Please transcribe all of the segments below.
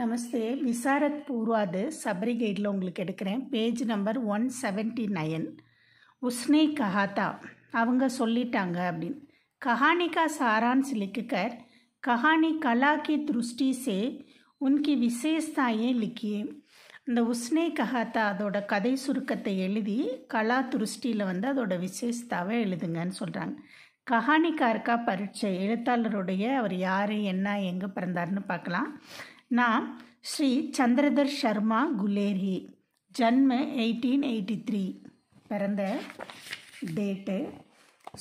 நமஸ்தே விசாரத் பூர்வாது சபரி கைடில் உங்களுக்கு எடுக்கிறேன் page number one seventy nine உஸ்னே கஹாத்தா அவங்க சொல்லிட்டாங்க அப்படின்னு கஹானிகா சாரான்ஸ் சிலிக்குக்கர் கஹானி கலா கி திருஷ்டி சே உன்கி விசேஷ்தாயே லிக்கியே இந்த உஸ்னே கஹாத்தா அதோட கதை சுருக்கத்தை எழுதி கலா துருஷ்டியில் வந்து அதோட விசேஷத்தாவே எழுதுங்கன்னு சொல்கிறாங்க இருக்கா பரீட்சை எழுத்தாளருடைய அவர் யார் என்ன எங்கே பிறந்தார்னு பார்க்கலாம் நாம் ஸ்ரீ சந்திரதர் சர்மா குலேரி ஜன்ம எயிட்டீன் எயிட்டி த்ரீ பிறந்த டேட்டு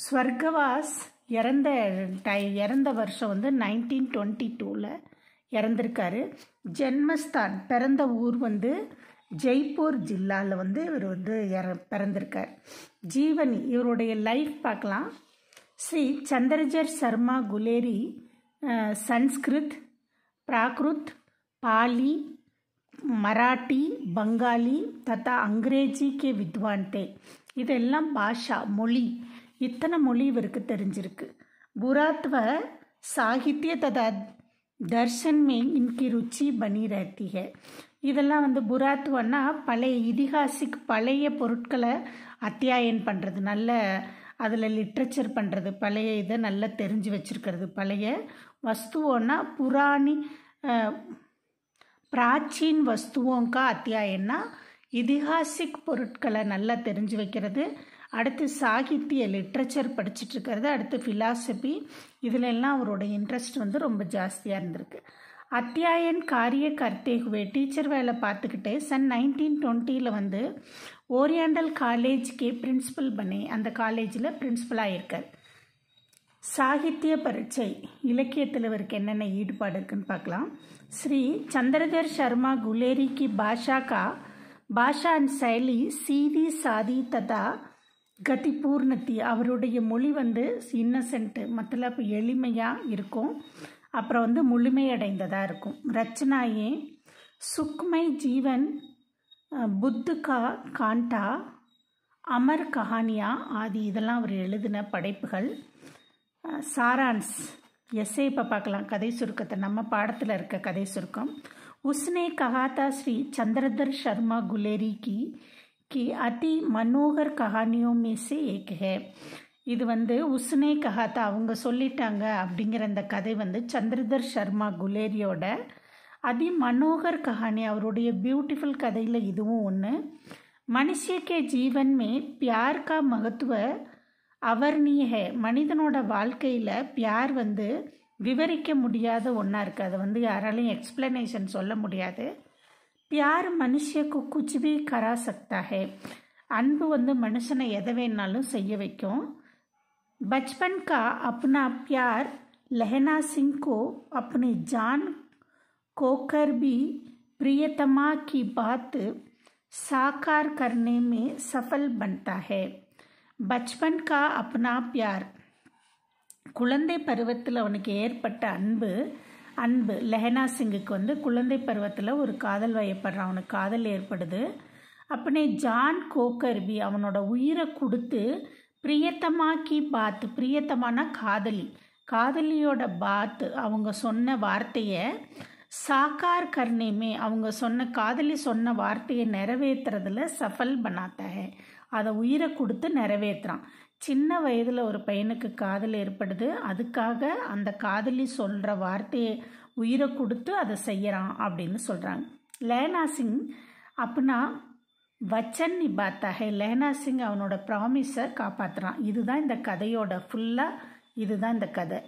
ஸ்வர்கவாஸ் இறந்த டை இறந்த வருஷம் வந்து நைன்டீன் டுவெண்ட்டி டூவில் இறந்திருக்காரு ஜென்மஸ்தான் பிறந்த ஊர் வந்து ஜெய்ப்பூர் ஜில்லாவில் வந்து இவர் வந்து இற பிறந்திருக்கார் ஜீவனி இவருடைய லைஃப் பார்க்கலாம் ஸ்ரீ சந்திரஜர் சர்மா குலேரி சன்ஸ்கிருத் பிராக்ருத் पाली மராட்டி பங்காலி ததா அங்கிரேஜி கே विद्वान थे இதெல்லாம் பாஷா மொழி இத்தனை மொழி இவருக்கு தெரிஞ்சிருக்கு புராத்வ சாகித்ய ததா தர்ஷன் மே இன்கி ருச்சி बनी रहती இதெல்லாம் வந்து புராத்துவன்னா பழைய இதிகாசிக் பழைய பொருட்களை அத்தியாயம் பண்ணுறது நல்ல அதில் லிட்ரேச்சர் பண்ணுறது பழைய இதை நல்லா தெரிஞ்சு வச்சுருக்கிறது பழைய வஸ்துவோன்னா புராணி பிராச்சீன் வஸ்துவோங்க அத்தியாயம்னா இதிகாசிக் பொருட்களை நல்லா தெரிஞ்சு வைக்கிறது அடுத்து சாகித்ய லிட்ரேச்சர் படிச்சுட்டு இருக்கிறது அடுத்து ஃபிலாசபி இதிலெல்லாம் அவரோட இன்ட்ரெஸ்ட் வந்து ரொம்ப ஜாஸ்தியாக இருந்திருக்கு அத்தியாயன் காரிய கர்த்தேகுவே டீச்சர் வேலை பார்த்துக்கிட்டு சன் நைன்டீன் டுவெண்ட்டியில் வந்து ஓரியண்டல் காலேஜ்க்கே பிரின்ஸிபல் பண்ணி அந்த காலேஜில் பிரின்ஸிபலாக இருக்கார் சாகித்ய பரீட்சை இலக்கியத்தில் இவருக்கு என்னென்ன ஈடுபாடு இருக்குன்னு பார்க்கலாம் ஸ்ரீ चंद्रधर சர்மா குலேரி கி பாஷா கா பாஷா அண்ட் சைலி சீதி சாதி ததா கதிபூர்ண தி அவருடைய மொழி வந்து இன்னசென்ட்டு மத்தலப் எளிமையாக இருக்கும் அப்புறம் வந்து முழுமையடைந்ததாக இருக்கும் ரச்சனாயே சுக்மை ஜீவன் புத்து கா காண்டா அமர் கஹானியா ஆதி இதெல்லாம் அவர் எழுதின படைப்புகள் சாரான்ஸ் எஸ்ஏ இப்போ பார்க்கலாம் கதை சுருக்கத்தை நம்ம பாடத்தில் இருக்க கதை சுருக்கம் உஸ்னே கஹாத்தா ஸ்ரீ சந்திரதர் ஷர்மா குலேரி கி கி அதி மனோகர் कहानियों में से இது வந்து உஸ்னே கஹாத்தா அவங்க சொல்லிட்டாங்க அப்படிங்கிற அந்த கதை வந்து சந்திரதர் சர்மா குலேரியோட அதி மனோகர் கஹானி அவருடைய பியூட்டிஃபுல் கதையில் இதுவும் ஒன்று மனுஷக்கே ஜீவன்மே ஜீவன் மே பியார் கா மகத்துவ அவர்ணீய மனிதனோட வாழ்க்கையில் பியார் வந்து விவரிக்க முடியாத ஒன்றா இருக்குது அதை வந்து யாராலையும் எக்ஸ்ப்ளனேஷன் சொல்ல முடியாது பியார் மனுஷக்கு குச்சுவி பி கரா சக்தா ஹே அன்பு வந்து மனுஷனை எதை வேணாலும் செய்ய வைக்கும் பச்பன் கா அப்னா பியார் லெஹனா சிங் கோ அப்னி ஜான் கோக்கர் பி பிரியத்தமா கி பாத்து சாக்கார் करने சஃபல் सफल பச்பன் கா அப்னா பியார் குழந்தை பருவத்தில் அவனுக்கு ஏற்பட்ட அன்பு அன்பு லெஹனா சிங்குக்கு வந்து குழந்தை பருவத்தில் ஒரு காதல் வயப்படுறான் அவனுக்கு காதல் ஏற்படுது அப்படின்னே ஜான் கோக்கர்பி அவனோட உயிரை கொடுத்து பிரியத்தமா பாத்து பாத் பிரியத்தமான காதலி காதலியோட பாத்து அவங்க சொன்ன வார்த்தையை சாக்கார் கர்ணேமே அவங்க சொன்ன காதலி சொன்ன வார்த்தையை நிறைவேற்றுறதுல சஃபல் பனாத்தா அதை உயிரை கொடுத்து நிறைவேற்றுறான் சின்ன வயதில் ஒரு பையனுக்கு காதல் ஏற்படுது அதுக்காக அந்த காதலி சொல்கிற வார்த்தையை உயிரை கொடுத்து அதை செய்யறான் அப்படின்னு சொல்கிறாங்க லேனா சிங் அப்படின்னா வச்சன் நீ பார்த்தாக லேனா சிங் அவனோட ப்ராமிஸை காப்பாற்றுறான் இதுதான் இந்த கதையோட ஃபுல்லாக இதுதான் இந்த கதை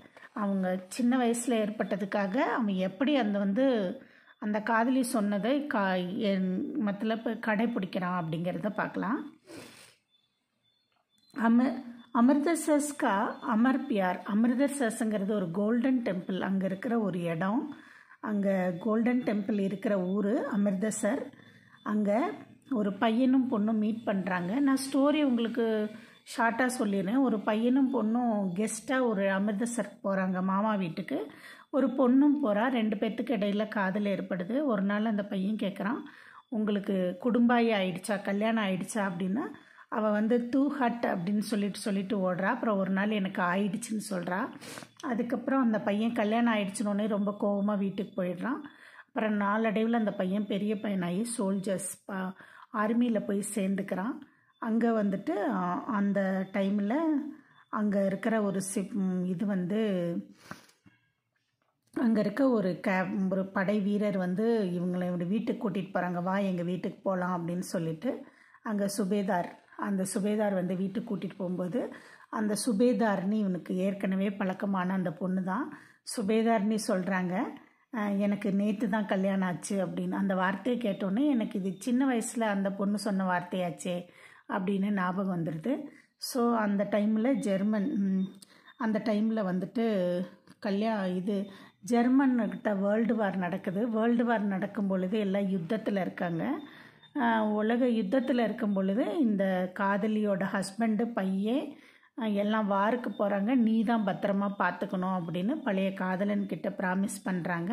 அவங்க சின்ன வயசில் ஏற்பட்டதுக்காக அவன் எப்படி அந்த வந்து அந்த காதலி சொன்னதை கா என் மத்தில் கடைப்பிடிக்கிறான் அப்படிங்கிறத பார்க்கலாம் அமிர்த சஸ்கா அமர் பியார் சஸ்ங்கிறது ஒரு கோல்டன் டெம்பிள் அங்கே இருக்கிற ஒரு இடம் அங்கே கோல்டன் டெம்பிள் இருக்கிற ஊர் அமிர்தசர் அங்கே ஒரு பையனும் பொண்ணும் மீட் பண்ணுறாங்க நான் ஸ்டோரி உங்களுக்கு ஷார்ட்டாக சொல்லிடுறேன் ஒரு பையனும் பொண்ணும் கெஸ்ட்டாக ஒரு அமிர்தசருக்கு போகிறாங்க மாமா வீட்டுக்கு ஒரு பொண்ணும் போகிறா ரெண்டு பேர்த்துக்கு இடையில் காதல் ஏற்படுது ஒரு நாள் அந்த பையன் கேட்குறான் உங்களுக்கு குடும்பாயி ஆயிடுச்சா கல்யாணம் ஆயிடுச்சா அப்படின்னா அவள் வந்து டூ ஹட் அப்படின்னு சொல்லிட்டு சொல்லிட்டு ஓடுறா அப்புறம் ஒரு நாள் எனக்கு ஆயிடுச்சுன்னு சொல்கிறா அதுக்கப்புறம் அந்த பையன் கல்யாணம் ஆயிடுச்சுன்னு ரொம்ப கோபமாக வீட்டுக்கு போயிடுறான் அப்புறம் நாளடைவில் அந்த பையன் பெரிய பையனாகி சோல்ஜர்ஸ் ப ஆர்மியில் போய் சேர்ந்துக்கிறான் அங்கே வந்துட்டு அந்த டைமில் அங்கே இருக்கிற ஒரு சிப் இது வந்து அங்கே இருக்க ஒரு கே ஒரு படை வீரர் வந்து இவங்களை வீட்டுக்கு கூட்டிகிட்டு போகிறாங்க வா எங்கள் வீட்டுக்கு போகலாம் அப்படின்னு சொல்லிட்டு அங்கே சுபேதார் அந்த சுபேதார் வந்து வீட்டுக்கு கூட்டிகிட்டு போகும்போது அந்த சுபேதார்னி இவனுக்கு ஏற்கனவே பழக்கமான அந்த பொண்ணு தான் சுபேதார்னி சொல்கிறாங்க எனக்கு நேற்று தான் கல்யாணம் ஆச்சு அப்படின்னு அந்த வார்த்தையை கேட்டோன்னே எனக்கு இது சின்ன வயசில் அந்த பொண்ணு சொன்ன வார்த்தையாச்சே அப்படின்னு ஞாபகம் வந்துடுது ஸோ அந்த டைமில் ஜெர்மன் அந்த டைமில் வந்துட்டு கல்யா இது ஜெர்மன்கிட்ட வேர்ல்டு வார் நடக்குது வேர்ல்டு வார் நடக்கும் பொழுது எல்லாம் யுத்தத்தில் இருக்காங்க உலக யுத்தத்தில் இருக்கும் பொழுது இந்த காதலியோட ஹஸ்பண்டு பையன் எல்லாம் வாருக்கு போகிறாங்க நீ தான் பத்திரமா பார்த்துக்கணும் அப்படின்னு பழைய காதலன்கிட்ட ப்ராமிஸ் பண்ணுறாங்க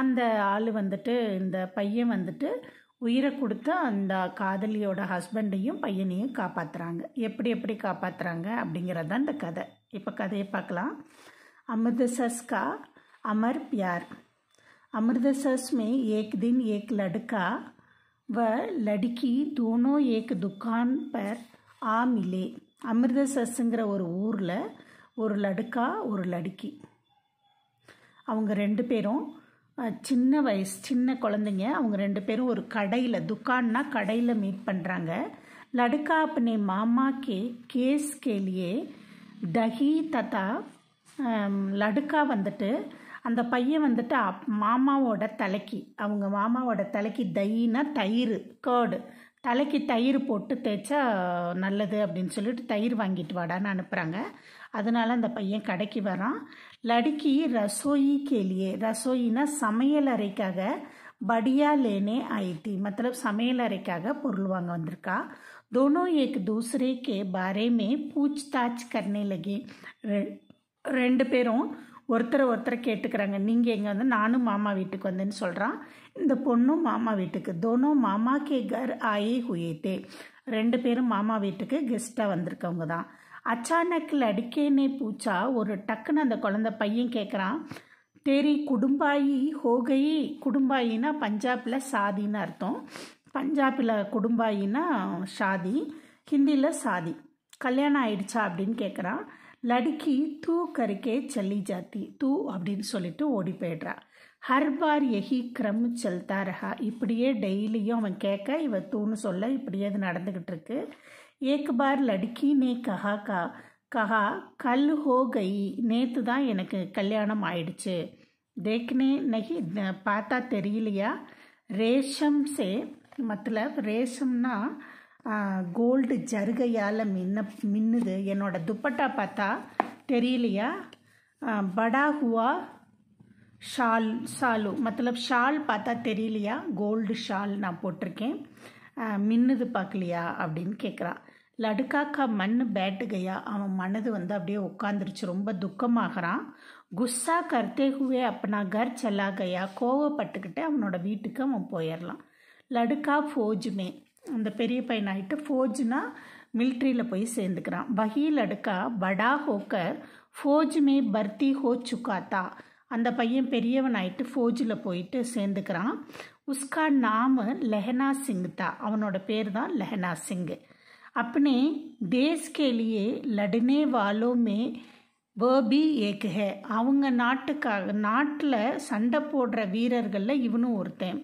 அந்த ஆள் வந்துட்டு இந்த பையன் வந்துட்டு உயிரை கொடுத்து அந்த காதலியோட ஹஸ்பண்டையும் பையனையும் காப்பாற்றுறாங்க எப்படி எப்படி காப்பாற்றுறாங்க அப்படிங்கிறது தான் இந்த கதை இப்போ கதையை பார்க்கலாம் அமிர்தசஸ்கா அமர் பியார் அமிர்தசஸ்மி ஏக் एक ஏக் லடுக்கா वह लड़की दोनों एक दुकान पर ஆமிலே மிலே அமிர்தசஸ்ங்கிற ஒரு ஊரில் ஒரு லடுக்கா ஒரு லடுக்கி அவங்க ரெண்டு பேரும் சின்ன வயசு சின்ன குழந்தைங்க அவங்க ரெண்டு பேரும் ஒரு கடையில் துக்கான்னா கடையில் மீட் பண்ணுறாங்க லடுக்கா அப்னே மாமா கே கேஸ் கேலியே டஹி தத்தா லடுக்கா வந்துட்டு அந்த பையன் வந்துட்டு அப் மாமாவோட தலைக்கு அவங்க மாமாவோட தலைக்கு தைனா தயிர் கேடு தலைக்கு தயிர் போட்டு தேய்ச்சா நல்லது அப்படின்னு சொல்லிட்டு தயிர் வாங்கிட்டு வாடான்னு அனுப்புகிறாங்க அதனால அந்த பையன் கடைக்கு வரான் லடுக்கி ரசோயி கேலியே ரசோயினா சமையல் அறைக்காக படியா லேனே ஆயிட்டி மத்தலப் சமையல் அறைக்காக பொருள் வாங்க வந்திருக்கா தோனோ ஏக் தூசரேக்கே பாரேமே बारे में पूछताछ லகே ரெண்டு பேரும் ஒருத்தரை ஒருத்தரை கேட்டுக்கிறாங்க நீங்கள் எங்கே வந்து நானும் மாமா வீட்டுக்கு வந்தேன்னு சொல்கிறான் இந்த பொண்ணும் மாமா வீட்டுக்கு தோனோ மாமா கே கர் ஆயே ஹுயேத்தே ரெண்டு பேரும் மாமா வீட்டுக்கு கெஸ்ட்டாக வந்திருக்கவங்க தான் அச்சானக்கில் அடிக்கேனே பூச்சா ஒரு டக்குன்னு அந்த குழந்த பையன் கேட்குறான் தேரி குடும்பாயி ஹோகை குடும்பாயினா பஞ்சாபில் சாதின்னு அர்த்தம் பஞ்சாபில் குடும்பாயினா ஷாதி ஹிந்தியில் சாதி கல்யாணம் ஆயிடுச்சா அப்படின்னு கேட்குறான் லடுக்கி தூ கருக்கே சல்லி ஜாத்தி தூ அப்படின்னு சொல்லிட்டு ஓடி போயிடுறா ஹர் பார் எஹி கிரம் செல்தா ரஹா இப்படியே டெய்லியும் அவன் கேட்க இவ தூன்னு சொல்ல இப்படியே அது நடந்துக்கிட்டு இருக்கு ஏக் பார் லடுக்கி நே கஹா கா கஹா கல் ஹோ கை நேற்று தான் எனக்கு கல்யாணம் ஆயிடுச்சு தேக்னே நகி பார்த்தா தெரியலையா ரேஷம் சே மத்தலப் ரேஷம்னா கோல்டு ஜருகையால் மின்ன மின்னுது என்னோடய துப்பட்டா பார்த்தா தெரியலையா படாகுவா ஷால் ஷாலு மத்தலப் ஷால் பார்த்தா தெரியலையா கோல்டு ஷால் நான் போட்டிருக்கேன் மின்னுது பார்க்கலையா அப்படின்னு கேட்குறா லடுக்காக்கா மண் பேட்டுகையா அவன் மனது வந்து அப்படியே உட்காந்துருச்சு ரொம்ப துக்கமாகறான் குஸ்ஸா கர்த்தேகுவே ஹுவே அப்பனா கர் செல்லாகையா கோவப்பட்டுக்கிட்டு அவனோட வீட்டுக்கு அவன் போயிடலாம் லடுக்கா ஃபோஜுமே அந்த பெரிய பையன் ஆகிட்டு ஃபோஜ்னா மிலிட்ரியில் போய் சேர்ந்துக்கிறான் வகையில் அடுக்கா படா ஹோக்கர் ஃபோஜ் மே பர்த்தி ஹோ சுக்காத்தா அந்த பையன் பெரியவன் ஆகிட்டு ஃபோஜில் போயிட்டு சேர்ந்துக்கிறான் உஸ்கா நாம லெஹனா சிங் தான் அவனோட பேர் தான் லெஹனா சிங்கு அப்படே தேஸ் கேலியே லடுனே வாலோமே வேபி में அவங்க நாட்டுக்காக நாட்டில் சண்டை போடுற வீரர்களில் இவனும் ஒருத்தன்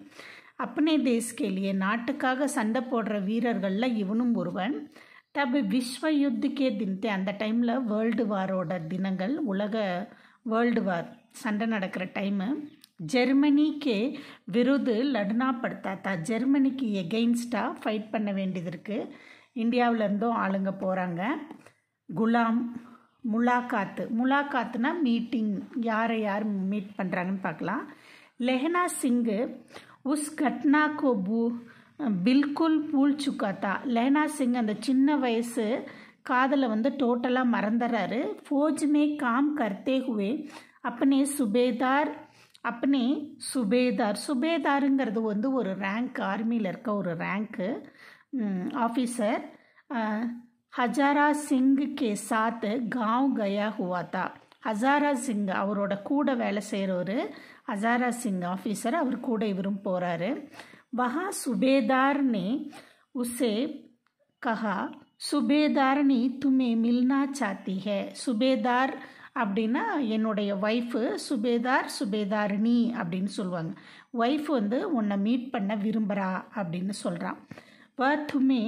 அப்பனே தேஸ் के நாட்டுக்காக சண்டை போடுற வீரர்களில் இவனும் ஒருவன் தபு விஸ்வ யுத்துக்கே தினத்தே அந்த டைமில் வேர்ல்டு வாரோட தினங்கள் உலக வேர்ல்டு வார் சண்டை நடக்கிற டைமு ஜெர்மனிக்கே விருது லடுனா படுத்தாத்தா ஜெர்மனிக்கு எகெயின்ஸ்டாக ஃபைட் பண்ண வேண்டியது இருக்குது இந்தியாவிலேருந்தும் ஆளுங்க போகிறாங்க குலாம் முலாக்காத்து முலாக்காத்துனா மீட்டிங் யாரை யார் மீட் பண்ணுறாங்கன்னு பார்க்கலாம் லெஹனா சிங்கு உஸ் கட்னா கோ பூ பில்குல் பூல் चुका லேனா சிங் அந்த சின்ன வயசு காதலை வந்து டோட்டலாக மறந்துடுறாரு ஃபோஜ்மே காம் கர்த்தே ஹுவே அப்பனே சுபேதார் அப்பனே சுபேதார் சுபேதாருங்கிறது வந்து ஒரு ரேங்க் ஆர்மியில் இருக்க ஒரு ரேங்க்கு ஆஃபீஸர் ஹஜாரா சிங்கு கே சாத் காவ் கயா ஹுவாத்தா தா ஹசாரா சிங் அவரோட கூட வேலை செய்கிறவர் அசாரா சிங் ஆஃபீஸர் அவர் கூட இவரும் போகிறாரு வஹா சுபேதார்னி உசே கஹா சுபேதார்னி துமே மில்னா சாத்திக சுபேதார் அப்படின்னா என்னுடைய ஒய்ஃபு சுபேதார் சுபேதாரிணி அப்படின்னு சொல்லுவாங்க ஒய்ஃப் வந்து உன்னை மீட் பண்ண விரும்புகிறா அப்படின்னு சொல்கிறான் வ துமே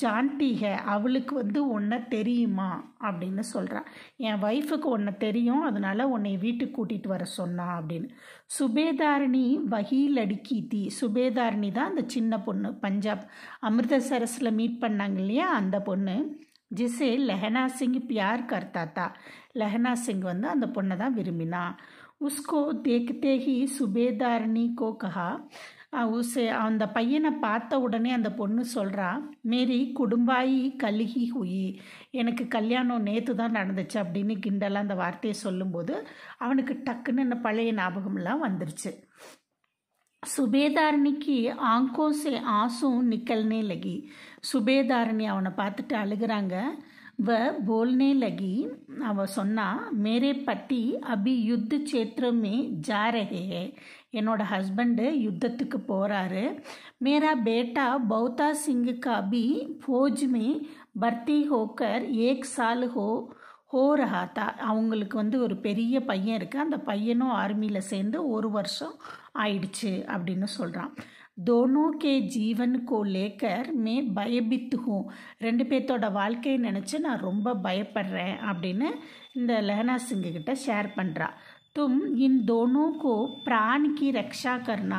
ஜான்டிக அவளுக்கு வந்து உன்னை தெரியுமா அப்படின்னு சொல்கிறான் என் ஒய்ஃபுக்கு உன்னை தெரியும் அதனால் உன்னை வீட்டுக்கு கூட்டிகிட்டு வர சொன்னான் அப்படின்னு சுபேதாரிணி வகையில் அடுக்கீத்தி சுபேதாரணி சுபேதாரிணி தான் அந்த சின்ன பொண்ணு பஞ்சாப் அமிர்தசரஸில் மீட் பண்ணாங்க இல்லையா அந்த பொண்ணு ஜிசே லெஹனா சிங் பியார் கர்த்தாத்தா லெஹனா சிங் வந்து அந்த பொண்ணை தான் விரும்பினா உஸ்கோ தேக்தே தேகி சுபேதாரிணி கோ கஹா உசே அந்த பையனை பார்த்த உடனே அந்த பொண்ணு சொல்கிறா மேரி குடும்பாயி கழுகி ஹுயி எனக்கு கல்யாணம் நேற்று தான் நடந்துச்சு அப்படின்னு கிண்டலாக அந்த வார்த்தையை சொல்லும்போது அவனுக்கு டக்குன்னு அந்த பழைய ஞாபகம்லாம் வந்துருச்சு சுபேதாரணிக்கு ஆங்கோசே ஆசும் நிக்கல்னே லகி சுபேதாரணி அவனை பார்த்துட்டு அழுகிறாங்க வ போல்னே லகி அவன் சொன்னா மேரே பட்டி அபி யுத்த சேத்திரமே ஜா என்னோட ஹஸ்பண்டு யுத்தத்துக்கு போகிறாரு மேரா பேட்டா பௌத்தா சிங்கு காபி ஃபோஜ் பர்த்தி ஹோக்கர் ஏக் சால் ஹோ ஹோ ரஹாத்தா அவங்களுக்கு வந்து ஒரு பெரிய பையன் இருக்குது அந்த பையனும் ஆர்மியில் சேர்ந்து ஒரு வருஷம் ஆயிடுச்சு அப்படின்னு சொல்கிறான் தோனோ கே ஜீவன் கோ லேக்கர் மே பயபித்துகும் ரெண்டு பேர்த்தோட வாழ்க்கையை நினச்சி நான் ரொம்ப பயப்படுறேன் அப்படின்னு இந்த லெஹனா கிட்ட ஷேர் பண்ணுறா தும் இன் தோனோக்கோ பிராணிக்கு ரக்ஷா கர்ணா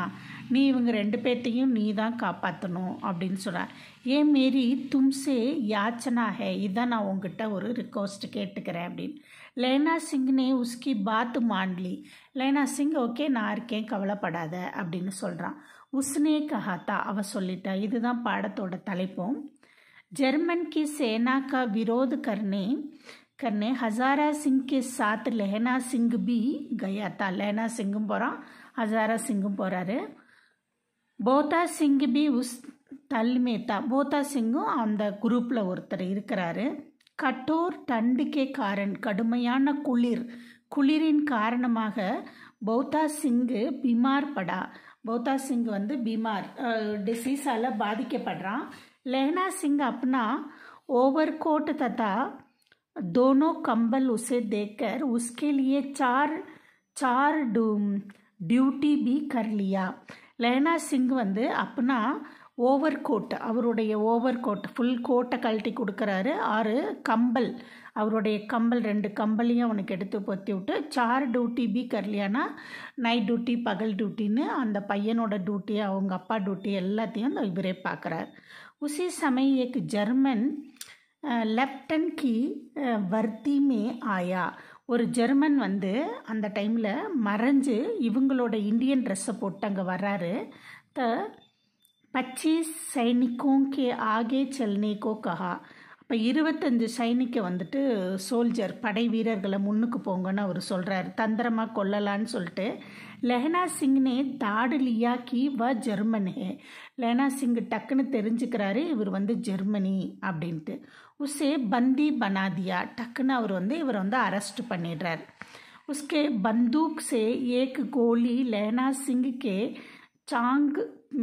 நீ இவங்க ரெண்டு பேர்த்தையும் நீ தான் காப்பாற்றணும் அப்படின்னு சொல்கிறார் ஏன் மாரி தும்சே யாச்சனா ஹே இதான் நான் உங்ககிட்ட ஒரு ரிக்வஸ்ட் கேட்டுக்கிறேன் அப்படின்னு லேனா சிங்னே உஸ்கி பாத் மாண்ட்லி லேனா சிங் ஓகே நான் இருக்கேன் கவலைப்படாத அப்படின்னு சொல்கிறான் உஸ்னே கஹாத்தா அவ சொல்லிட்டா இதுதான் பாடத்தோட தலைப்பும் ஜெர்மன் கி சேனா கா விரோத் கர்னே करने हज़ारा सिंह के साथ लहना सिंह भी गया था लहना सिंह போகிறா हज़ारा सिंह போகிறாரு போத்தா சிங் பி உஸ் தல்மே தா போத்தா சிங்கும் அந்த குரூப்பில் ஒருத்தர் இருக்கிறாரு கட்டோர் டண்டுக்கே காரன் கடுமையான குளிர் குளிரின் காரணமாக பௌத்தா சிங்கு பிமார் படா பௌத்தா சிங் வந்து பிமார் டிசீஸால் பாதிக்கப்படுறான் லெஹனா சிங் அப்படின்னா ஓவர் கோட் தத்தா தோனோ கம்பல் உசே தேக்கர் உஸ்கேலியே சார் சார் चार டியூட்டி பி கர்லியா லேனா சிங் வந்து அப்பனா ஓவர் கோட் அவருடைய ஓவர் கோட் ஃபுல் கோட்டை கழட்டி கொடுக்குறாரு ஆறு கம்பல் அவருடைய கம்பல் ரெண்டு கம்பலையும் அவனுக்கு எடுத்து பொத்தி விட்டு சார் டியூட்டி பி கர்லியானா நைட் டியூட்டி பகல் டியூட்டின்னு அந்த பையனோட டியூட்டி அவங்க அப்பா டியூட்டி எல்லாத்தையும் அந்த இவரே பார்க்குறாரு உசி சமய ஜெர்மன் லெப்டன் கி வர்த்திமே ஆயா ஒரு ஜெர்மன் வந்து அந்த டைமில் மறைஞ்சு இவங்களோட இந்தியன் ட்ரெஸ்ஸை போட்டு அங்கே வர்றாரு த பச்சீஸ் சைனிக்கோங்கே கே ஆகே செல்னே கோ கஹா இப்போ இருபத்தஞ்சு சைனிக்க வந்துட்டு சோல்ஜர் படை வீரர்களை முன்னுக்கு போங்கன்னு அவர் சொல்கிறார் தந்திரமாக கொல்லலான்னு சொல்லிட்டு லெஹனா சிங்னே தாடுலியா கி வ ஜெர்மனே லெஹனா சிங் டக்குன்னு தெரிஞ்சுக்கிறாரு இவர் வந்து ஜெர்மனி அப்படின்ட்டு உசே பந்தி பனாதியா டக்குன்னு அவர் வந்து இவர் வந்து அரெஸ்ட் பண்ணிடுறார் உஸ்கே பந்தூக் சே ஏக்கு கோலி லெஹனா சிங்கு கே சாங்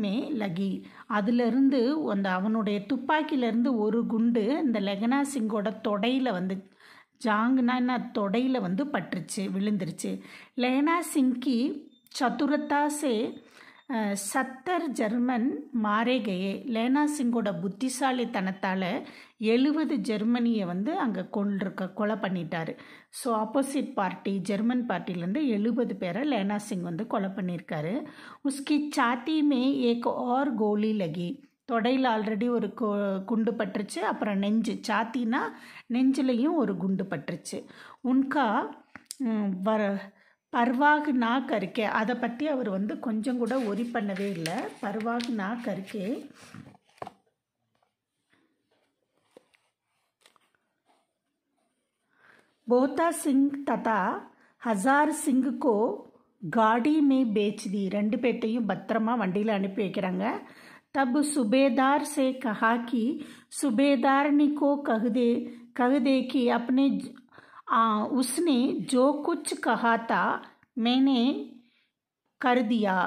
மே லகி அதிலிருந்து அந்த அவனுடைய துப்பாக்கியிலேருந்து ஒரு குண்டு இந்த லெகனா சிங்கோட தொடையில் வந்து ஜாங்னா என்ன தொடையில் வந்து பட்டுருச்சு விழுந்துருச்சு லெஹனா சிங்கி சத்துரத்தா சே சத்தர் ஜெர்மன் மாரேகையே லேனா சிங்கோட புத்திசாலித்தனத்தால் எழுபது ஜெர்மனியை வந்து அங்கே கொண்டிருக்க கொலை பண்ணிட்டாரு ஸோ ஆப்போசிட் பார்ட்டி ஜெர்மன் பார்ட்டிலேருந்து எழுபது பேரை லேனா சிங் வந்து கொலை பண்ணியிருக்காரு உஸ்கி சாத்தி மே ஏக் ஆர் கோலி லகி தொடையில் ஆல்ரெடி ஒரு குண்டு பட்டுருச்சு அப்புறம் நெஞ்சு சாத்தினா நெஞ்சிலையும் ஒரு குண்டு பட்டுருச்சு உன்கா வர பர்வாக் நா கருக்கே அதை பற்றி அவர் வந்து கொஞ்சம் கூட ஒரி பண்ணவே இல்லை பர்வாக் நா கருக்கே बोहता सिंह तथा ஹசார் சிங்குக்கோ காடி மே பேச்தி ரெண்டு பேர்ட்டையும் பத்திரமா வண்டியில் அனுப்பி வைக்கிறாங்க தப் சுபேதார் சே கஹா கி சுபேதார்னிக்கோ कह दे கி अपने उसने जो कुछ कहा था मैंने कर दिया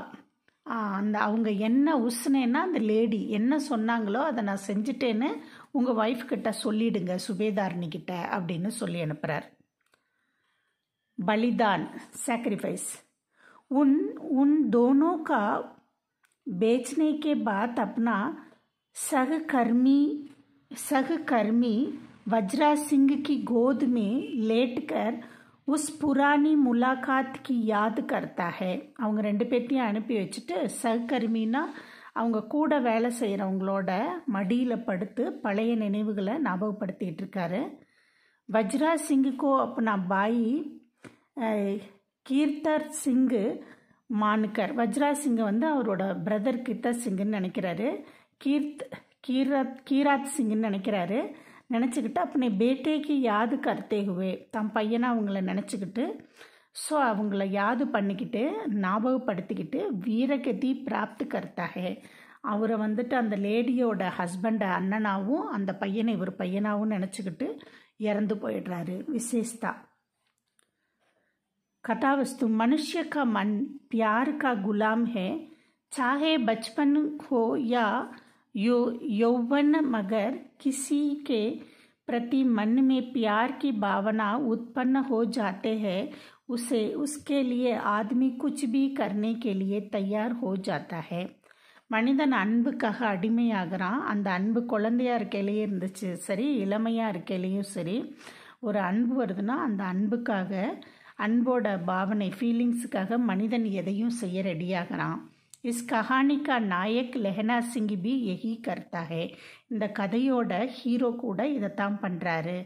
அந்த அவங்க என்ன உஸ்னேன்னா அந்த லேடி என்ன சொன்னாங்களோ அதை நான் செஞ்சுட்டேன்னு உங்கள் ஒய்ஃப் கிட்ட சொல்லிடுங்க சுபேதாரணி கிட்ட அப்படின்னு சொல்லி அனுப்புகிறார் பலிதான் சாக்ரிஃபைஸ் உன் உன் दोनों का கே பாத் बाद अपना சக கர்மி வஜ்ரா सिंह கோதுமே गोद में உஸ் புராணி முலாகாத் கி யாது கர்த்தாக அவங்க ரெண்டு பேர்த்தையும் அனுப்பி வச்சுட்டு சகர்மின்னா அவங்க கூட வேலை செய்கிறவங்களோட மடியில் படுத்து பழைய நினைவுகளை ஞாபகப்படுத்திகிட்டு இருக்காரு வஜ்ரா சிங்குக்கோ அப்படின்னா பாய் கீர்த்தர் சிங்கு மானுக்கர் வஜ்ரா சிங்கை வந்து அவரோட பிரதர் கீர்த்தர் சிங்குன்னு நினைக்கிறாரு கீர்த் கீரத் கீராத் சிங்குன்னு நினைக்கிறாரு நினச்சிக்கிட்டு அப்படின்னே பேட்டேக்கு யாது கர்த்தேகுவே தம் பையனை அவங்கள நினச்சிக்கிட்டு ஸோ அவங்கள யாது பண்ணிக்கிட்டு ஞாபகப்படுத்திக்கிட்டு வீரகதி பிராப்து கர்த்தாகே அவரை வந்துட்டு அந்த லேடியோட ஹஸ்பண்ட அண்ணனாகவும் அந்த பையனை இவர் பையனாகவும் நினச்சிக்கிட்டு இறந்து போயிடுறாரு விசேஷ்தா கதாவஸ்து மனுஷக்கா மண் பியாருக்கா குலாம் ஹே சாஹே பச்பன் ஹோ யா யோ या மகர் यौवन मगर किसी के प्रति பியார் கி பாவனா की भावना ஹே उसे उसके लिए आदमी कुछ भी करने के लिए तैयार हो जाता है மனிதன் அன்புக்காக அடிமையாகிறான் அந்த அன்பு குழந்தையாக இருக்கையிலேயே இருந்துச்சு சரி இளமையாக இருக்கையிலையும் சரி ஒரு அன்பு வருதுன்னா அந்த அன்புக்காக அன்போட பாவனை ஃபீலிங்ஸுக்காக மனிதன் எதையும் செய்ய ரெடியாகிறான் இஸ் கஹானிகா நாயக் லெஹனா சிங் பி எஹி கர்த்தாகே இந்த கதையோட ஹீரோ கூட இதைத்தான் பண்ணுறாரு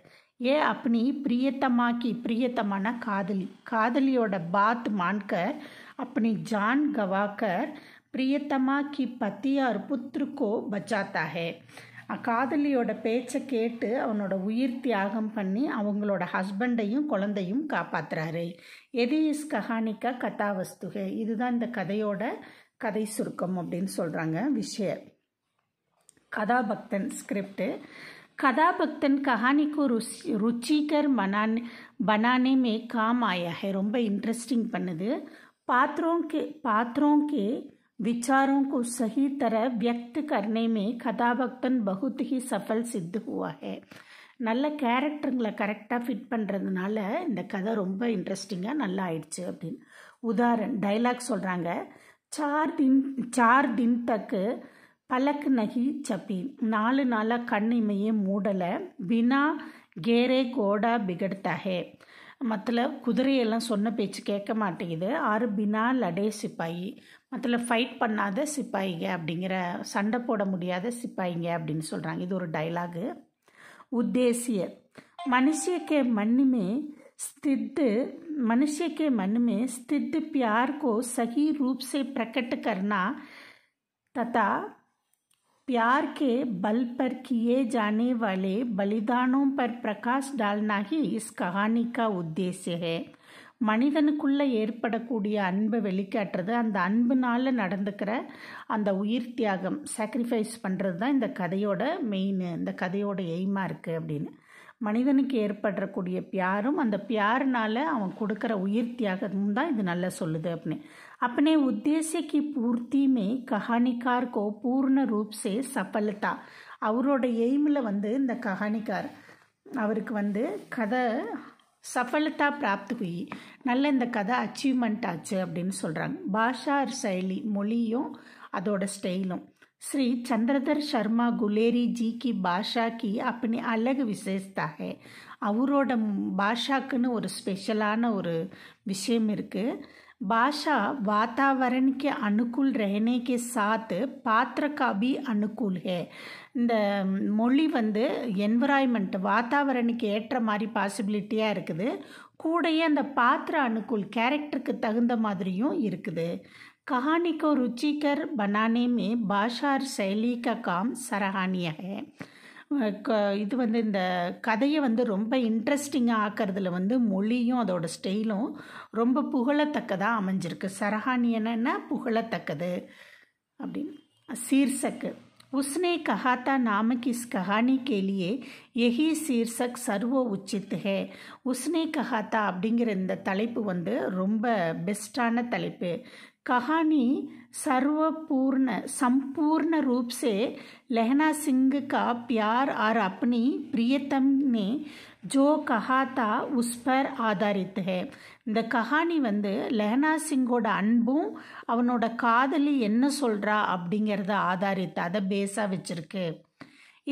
ஏ அப்னி பிரியத்தமாக்கி பிரியத்தமான காதலி காதலியோட பாத் மான்கர் அப்னி ஜான் கவாக்கர் பிரியத்தமா கி பத்தியார் புத்திருக்கோ பச்சாத்தாகே காதலியோட பேச்சை கேட்டு அவனோட உயிர் தியாகம் பண்ணி அவங்களோட ஹஸ்பண்டையும் குழந்தையும் காப்பாற்றுறாரு எதி இஸ் கஹானிக்கா கதாவஸ்துகை இதுதான் இந்த கதையோட கதை சுருக்கம் அப்படின்னு சொல்கிறாங்க விஷய கதாபக்தன் ஸ்கிரிப்டு கதாபக்தன் கஹானிக்கு கோ ருச்சிகர் மனான் பனானேமே மே காம் ஆயா ஹே ரொம்ப இன்ட்ரெஸ்டிங் பண்ணுது பாத்ரோங்கே பாத்ரோங்கே விச்சாரம் கோ சகி தர வியக்த கர்னே கதாபக்தன் பகுத் ஹி சஃபல் சித்து ஹுவா ஹே நல்ல கேரக்டருங்களை கரெக்டாக ஃபிட் பண்ணுறதுனால இந்த கதை ரொம்ப இன்ட்ரெஸ்டிங்காக நல்லா ஆயிடுச்சு அப்படின்னு உதாரண் டைலாக் சொல்கிறாங்க சார் தின் சார் தின் தக்கு பலக்கு நகி சப்பி நாலு நாளாக கண் இமையே மூடலை வினா கேரே கோடா பிகடுத்தாகே மத்தில் குதிரையெல்லாம் சொன்ன பேச்சு கேட்க மாட்டேங்குது ஆறு பினா லடே சிப்பாயி மத்தில் ஃபைட் பண்ணாத சிப்பாயிங்க அப்படிங்கிற சண்டை போட முடியாத சிப்பாயிங்க அப்படின்னு சொல்கிறாங்க இது ஒரு டைலாகு உத்தேசிய மனுஷியக்கே மண்ணுமே ஸ்தித்து மனுஷக்கே மண்ணுமே ஸ்தித்து பியார்கோ சகி प्यार को सही रूप से प्यार के बल पर किए जाने वाले बलिदानों पर பிரகாஷ் डालना ही இஸ் कहानी का उद्देश्य है மனிதனுக்குள்ளே ஏற்படக்கூடிய அன்பை வெளிக்காட்டுறது அந்த அன்புனால் நடந்துக்கிற அந்த உயிர் தியாகம் சாக்ரிஃபைஸ் பண்ணுறது தான் இந்த கதையோட மெயின் இந்த கதையோட எய்மாக இருக்குது அப்படின்னு மனிதனுக்கு ஏற்படக்கூடிய பியாரும் அந்த பியாருனால் அவன் கொடுக்குற உயிர் தியாகமும் தான் இது நல்லா சொல்லுது அப்படின்னு अपने उद्देश्य की पूर्ति में कहानीकार को पूर्ण रूप से சஃபலத்தா அவரோட எய்மில் வந்து இந்த கஹானிக்கார் அவருக்கு வந்து கதை சஃபலத்தா பிராப்தி போய் நல்ல இந்த கதை அச்சீவ்மெண்ட் ஆச்சு அப்படின்னு சொல்கிறாங்க பாஷா செயலி மொழியும் அதோட ஸ்டைலும் ஸ்ரீ சந்திரதர் சர்மா குலேரி ஜி கி பாஷா கி अपनी அழகு விசேஷத்தாக है அவரோட பாஷாக்குன்னு ஒரு ஸ்பெஷலான ஒரு விஷயம் இருக்குது भाषा वातावरण के अनुकूल रहने के साथ पात्र का भी अनुकूल है இந்த மொழி வந்து என்விராய்மெண்ட் வாத்தாவரணுக்கு ஏற்ற மாதிரி பாசிபிலிட்டியாக இருக்குது கூடையே அந்த பாத்திர அனுகூல் கேரக்டருக்கு தகுந்த மாதிரியும் இருக்குது கஹானிக்கோ ருச்சிகர் பனானேமே பாஷார் சைலிக்க காம் சரஹானியாக இது வந்து இந்த கதையை வந்து ரொம்ப இன்ட்ரெஸ்டிங்காக ஆக்கிறதுல வந்து மொழியும் அதோடய ஸ்டைலும் ரொம்ப புகழத்தக்கதாக அமைஞ்சிருக்கு என்னென்னா புகழத்தக்கது அப்படின்னு சீர்சக்கு உஸ்னே கஹாத்தா था नामक கேலியே எஹி சீர்சக் சர்வோ உச்சித்துகே உஸ்னே கஹாத்தா அப்படிங்கிற இந்த தலைப்பு வந்து ரொம்ப பெஸ்ட்டான தலைப்பு कहानी सर्वपूर्ण संपूर्ण रूप से लहना सिंह का प्यार और अपनी प्रियतम ने ஜோ கஹாத்தா உஸ்பர் आधारित है இந்த கஹானி வந்து லெஹனா சிங்கோட அன்பும் அவனோட காதலி என்ன சொல்கிறா அப்படிங்கிறத ஆதாரித்து அதை பேஸாக வச்சுருக்கு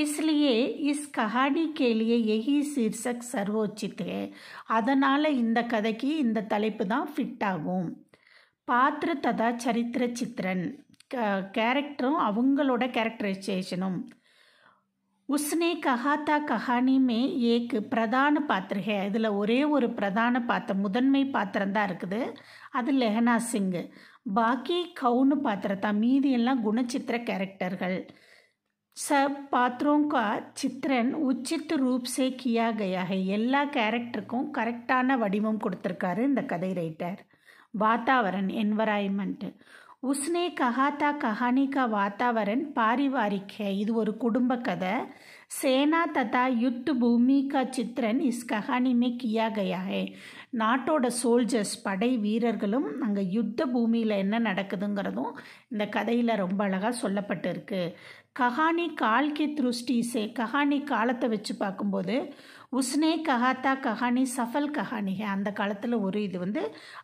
இஸ்லியே இஸ் கஹானி கேளியே எஹி சீர்சக் சர்வோச்சித்து அதனால் இந்த கதைக்கு இந்த தலைப்பு தான் ஃபிட் ஆகும் பாத்திர ததா சரித்திர சித்திரன் கேரக்டரும் அவங்களோட கேரக்டரைசேஷனும் உஸ்னே ககாத்தா கஹானி மே ஏக்கு பிரதான பாத்திர இதில் ஒரே ஒரு பிரதான பாத்திரம் முதன்மை பாத்திரம் தான் இருக்குது அது லெஹனா சிங்கு பாக்கி கவுனு பாத்திரத்தான் மீதி எல்லாம் குணச்சித்திர கேரக்டர்கள் ச பாத்திரோं கா சித்திரன் உச்சித் ரூப்ஸே கியாகையாக எல்லா கேரக்டருக்கும் கரெக்டான வடிவம் கொடுத்துருக்காரு இந்த கதை ரைட்டர் வாத்தாவரன் एनवायरमेंट உஸ்னே கஹாத்தா கஹானிகா வாத்தாவரன் பாரிவாரிக்க இது ஒரு குடும்ப கதை சேனா ததா யுத்து பூமிகா கா சித்திரன் இஸ் கஹானிமே கியா கயா ஹே நாட்டோட சோல்ஜர்ஸ் படை வீரர்களும் அங்கே யுத்த பூமியில் என்ன நடக்குதுங்கிறதும் இந்த கதையில் ரொம்ப அழகாக சொல்லப்பட்டிருக்கு கஹானி கால்கி திருஷ்டி சே காலத்தை வச்சு பார்க்கும்போது உஸ்னே கஹாத்தா ககானி சஃபல் கஹானிக அந்த காலத்தில் ஒரு இது வந்து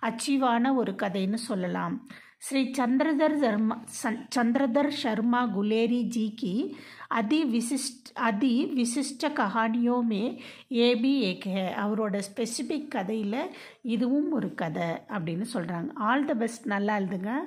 அச்சீவான ஒரு கதைன்னு சொல்லலாம் ஸ்ரீ சந்திரதர் தர்மா சந்திரதர் ஷர்மா குலேரி ஜி கி அதி விசிஷ்ட் அதி விசிஷ்ட கஹானியோமே ஏபி ஏகே அவரோட ஸ்பெசிஃபிக் கதையில் இதுவும் ஒரு கதை அப்படின்னு சொல்கிறாங்க ஆல் த பெஸ்ட் நல்லா எழுதுங்க